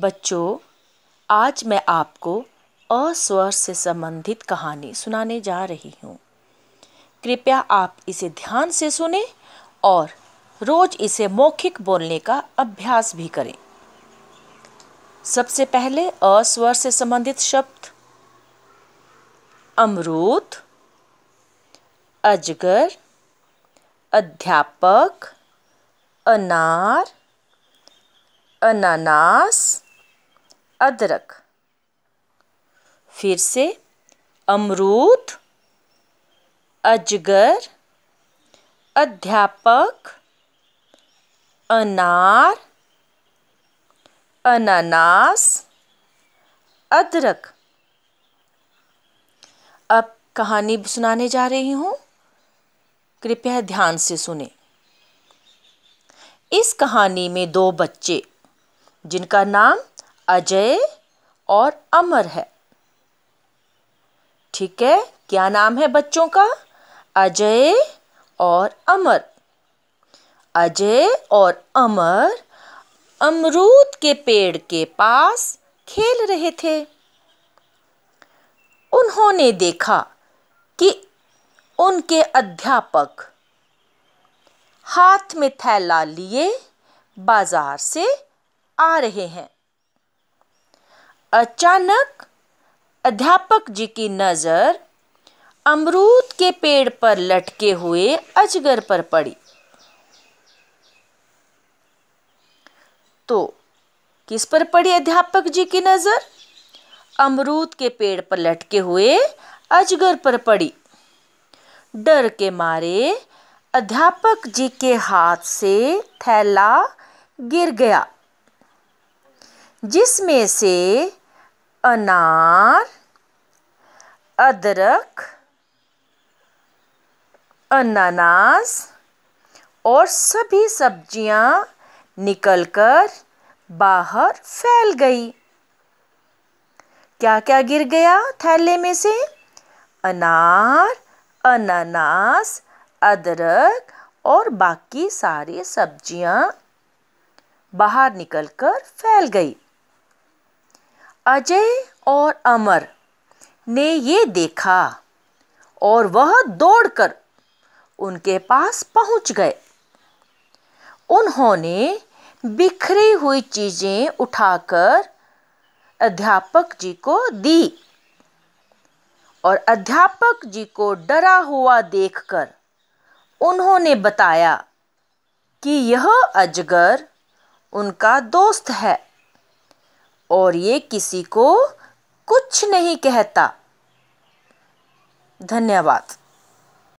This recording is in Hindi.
बच्चों आज मैं आपको अस्वर से संबंधित कहानी सुनाने जा रही हूँ कृपया आप इसे ध्यान से सुने और रोज इसे मौखिक बोलने का अभ्यास भी करें सबसे पहले अस्वर से संबंधित शब्द अमरूद अजगर अध्यापक अनार अनानास अदरक फिर से अमरूद अजगर अध्यापक अनार अनानास अदरक अब कहानी सुनाने जा रही हूँ कृपया ध्यान से सुने इस कहानी में दो बच्चे जिनका नाम अजय और अमर है ठीक है क्या नाम है बच्चों का अजय और अमर अजय और अमर अमरूद के पेड़ के पास खेल रहे थे उन्होंने देखा कि उनके अध्यापक हाथ में थैला लिए बाजार से आ रहे हैं अचानक अध्यापक जी की नज़र अमरूद के पेड़ पर लटके हुए अजगर पर पड़ी तो किस पर पड़ी अध्यापक जी की नज़र अमरूद के पेड़ पर लटके हुए अजगर पर पड़ी डर के मारे अध्यापक जी के हाथ से थैला गिर गया जिसमें से अनार अदरक अनानास और सभी सब्जियां निकलकर बाहर फैल गई क्या क्या गिर गया थैले में से अनार अनानास अदरक और बाकी सारी सब्जियां बाहर निकलकर फैल गई अजय और अमर ने ये देखा और वह दौड़कर उनके पास पहुंच गए उन्होंने बिखरी हुई चीज़ें उठाकर अध्यापक जी को दी और अध्यापक जी को डरा हुआ देखकर उन्होंने बताया कि यह अजगर उनका दोस्त है और ये किसी को कुछ नहीं कहता धन्यवाद